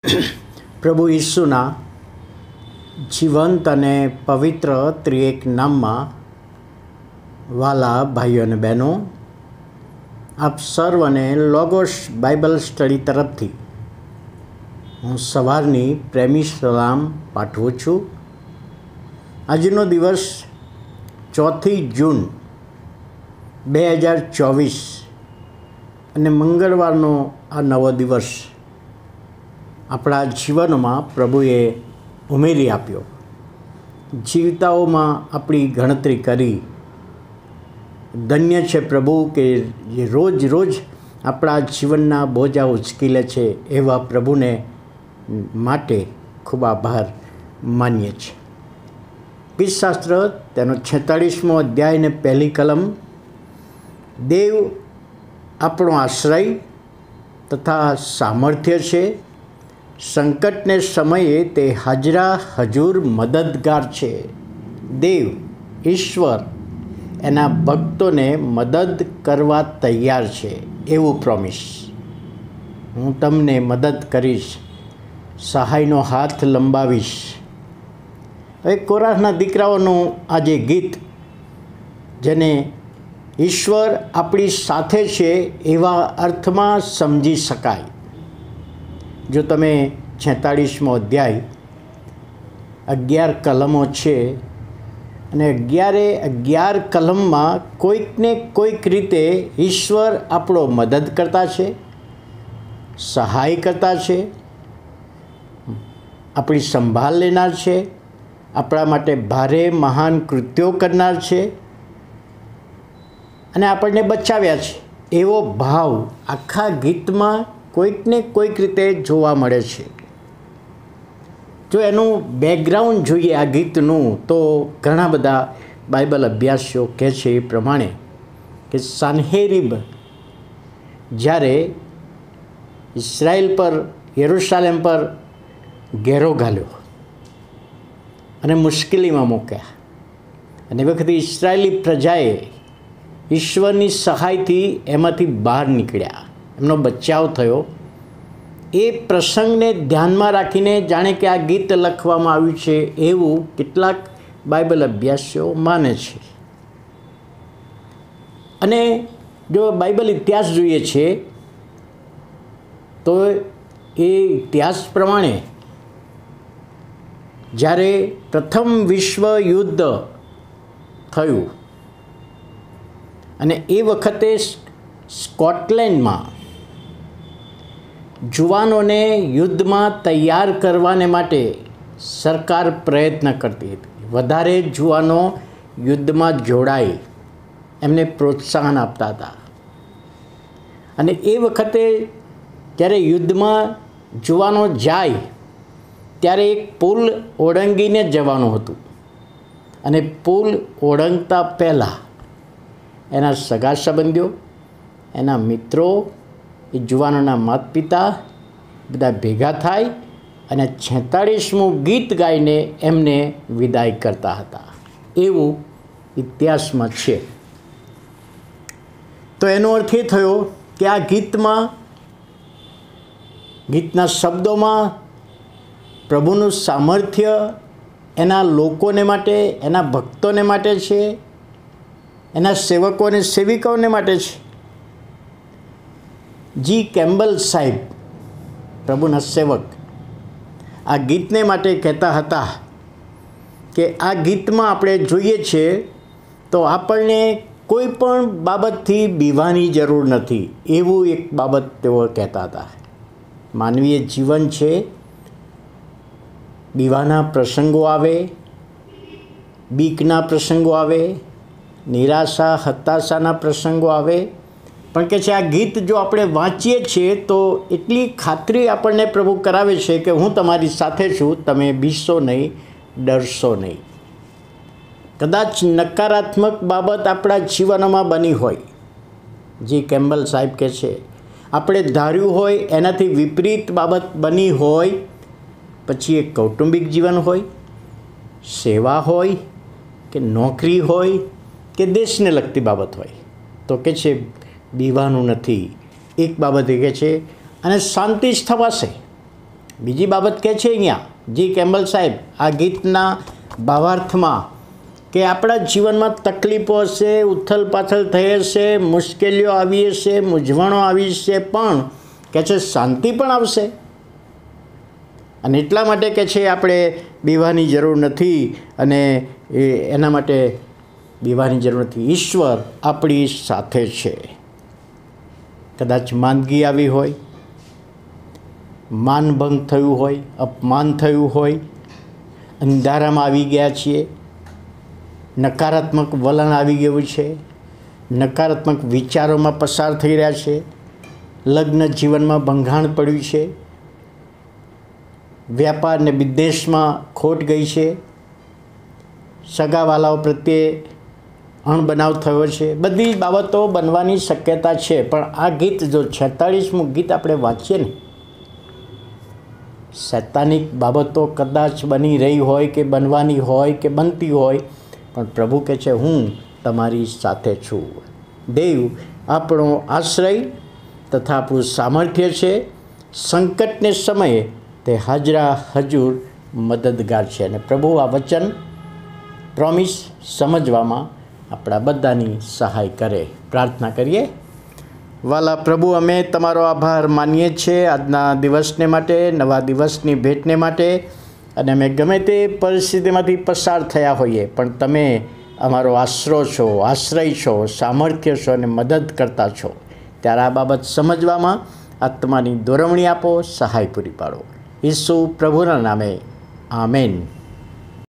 પ્રભુ ઈસુના જીવંત અને પવિત્ર ત્રિએક નામમાં વાલા ભાઈઓ અને બહેનો આપ સર્વને લોગોસ બાઇબલ સ્ટડી તરફથી હું સવારની પ્રેમી સલામ પાઠવું છું આજનો દિવસ ચોથી જૂન બે હજાર ચોવીસ અને મંગળવારનો આ નવો દિવસ આપણા જીવનમાં પ્રભુએ ઉમેરી આપ્યો જીવતાઓમાં આપણી ગણતરી કરી ધન્ય છે પ્રભુ કે જે રોજ રોજ આપણા જીવનના બોજા ઉચકી છે એવા પ્રભુને માટે ખૂબ આભાર માનીએ છીએ પીતશાસ્ત્ર તેનો છેતાળીસમો અધ્યાયને પહેલી કલમ દેવ આપણો આશ્રય તથા સામર્થ્ય છે સંકટને સમયે તે હાજરા હજૂર મદદગાર છે દેવ ઈશ્વર એના ભક્તોને મદદ કરવા તૈયાર છે એવું પ્રોમિસ હું તમને મદદ કરીશ સહાયનો હાથ લંબાવીશ હવે કોરાસના દીકરાઓનું આજે ગીત જેને ઈશ્વર આપણી સાથે છે એવા અર્થમાં સમજી શકાય જો તમે છેતાળીસમો અધ્યાય અગિયાર કલમો છે અને અગિયારે અગિયાર કલમમાં કોઈકને કોઈક રીતે ઈશ્વર આપણો મદદ કરતા છે સહાય કરતા છે આપણી સંભાળ લેનાર છે આપણા માટે ભારે મહાન કૃત્યો કરનાર છે અને આપણને બચાવ્યા છે એવો ભાવ આખા ગીતમાં કોઈકને કોઈક રીતે જોવા મળે છે જો એનું બેકગ્રાઉન્ડ જોઈએ આ ગીતનું તો ઘણા બધા બાઇબલ અભ્યાસીઓ કહે છે એ પ્રમાણે કે સાનહેરીબ જ્યારે ઇસરાયલ પર યરુશાલેમ પર ઘેરો ગાલ્યો અને મુશ્કેલીમાં મૂક્યા અને વખતે ઇસરાયેલી પ્રજાએ ઈશ્વરની સહાયથી એમાંથી બહાર નીકળ્યા એમનો બચાવ થયો એ પ્રસંગને ધ્યાનમાં રાખીને જાણે કે આ ગીત લખવામાં આવ્યું છે એવું કેટલાક બાઇબલ અભ્યાસીઓ માને છે અને જો બાઇબલ ઇતિહાસ જોઈએ છે તો એ ઇતિહાસ પ્રમાણે જ્યારે પ્રથમ વિશ્વ યુદ્ધ થયું અને એ વખતે સ્કોટલેન્ડમાં જુવાનોને યુદ્ધમાં તૈયાર કરવાને માટે સરકાર પ્રયત્ન કરતી હતી વધારે જુવાનો યુદ્ધમાં જોડાય એમને પ્રોત્સાહન આપતા હતા અને એ વખતે જ્યારે યુદ્ધમાં જુવાનો જાય ત્યારે એક પુલ ઓળંગીને જવાનું હતું અને પુલ ઓળંગતા પહેલાં એના સગા સંબંધીઓ એના મિત્રો એ જુવાનોના માત પિતા બધા ભેગા થાય અને છેતાળીસમું ગીત ગાઈને એમને વિદાય કરતા હતા એવું ઇતિહાસમાં છે તો એનો અર્થ એ થયો કે આ ગીતમાં ગીતના શબ્દોમાં પ્રભુનું સામર્થ્ય એના લોકોને માટે એના ભક્તોને માટે છે એના સેવકો અને સેવિકાઓને માટે છે જી કેમ્બલ સાહેબ પ્રભુના સેવક આ ગીતને માટે કહેતા હતા કે આ ગીતમાં આપણે જોઈએ છીએ તો આપણને કોઈ પણ બાબતથી બીવાની જરૂર નથી એવું એક બાબત તેઓ કહેતા હતા માનવીય જીવન છે બીવાના પ્રસંગો આવે બીકના પ્રસંગો આવે નિરાશા હતાશાના પ્રસંગો આવે પણ કે છે આ ગીત જો આપણે વાંચીએ છીએ તો એટલી ખાતરી આપણને પ્રભુ કરાવે છે કે હું તમારી સાથે છું તમે બીસો નહીં ડરશો નહીં કદાચ નકારાત્મક બાબત આપણા જીવનમાં બની હોય જે કેમ્બલ સાહેબ કહે છે આપણે ધાર્યું હોય એનાથી વિપરીત બાબત બની હોય પછી એ કૌટુંબિક જીવન હોય સેવા હોય કે નોકરી હોય કે દેશને લગતી બાબત હોય તો કે છે બીવાનું નથી એક બાબત એ કહે છે અને શાંતિ જ થવાશે બીજી બાબત કહે છે અહીંયા જી કેમ્બલ સાહેબ આ ગીતના ભાવાર્થમાં કે આપણા જીવનમાં તકલીફો હશે ઉથલ પાથલ થઈ હશે મુશ્કેલીઓ આવી હશે મૂંઝવણો આવી હશે પણ કહે છે શાંતિ પણ આવશે અને એટલા માટે કે છે આપણે બીવાની જરૂર નથી અને એના માટે બીવાની જરૂર નથી ઈશ્વર આપણી સાથે છે કદાચ માંદગી આવી હોય માનભંગ થયું હોય અપમાન થયું હોય અંધારામાં આવી ગયા છીએ નકારાત્મક વલણ આવી ગયું છે નકારાત્મક વિચારોમાં પસાર થઈ રહ્યા છે લગ્ન જીવનમાં ભંગાણ પડ્યું છે વ્યાપાર ને વિદેશમાં ખોટ ગઈ છે સગાવાલાઓ પ્રત્યે અણબનાવ થયો છે બધી બાબતો બનવાની શક્યતા છે પણ આ ગીત જો છેતાળીસમું ગીત આપણે વાંચીએ ને શૈતાનિક બાબતો કદાચ બની રહી હોય કે બનવાની હોય કે બનતી હોય પણ પ્રભુ કહે છે હું તમારી સાથે છું દેવ આપણો આશ્રય તથા આપણું સામર્થ્ય છે સંકટને સમયે તે હાજરા હજુર મદદગાર છે અને પ્રભુ આ વચન પ્રોમિસ સમજવામાં આપણા બધાની સહાય કરે પ્રાર્થના કરીએ વાલા પ્રભુ અમે તમારો આભાર માનીએ છીએ આજના દિવસને માટે નવા દિવસની ભેટને માટે અને અમે ગમે તે પરિસ્થિતિમાંથી પસાર થયા હોઈએ પણ તમે અમારો આશરો છો આશ્રય છો સામર્થ્ય છો અને મદદ કરતા છો ત્યારે આ બાબત સમજવામાં આત્માની દોરવણી આપો સહાય પૂરી પાડો ઈસુ પ્રભુના નામે આમેન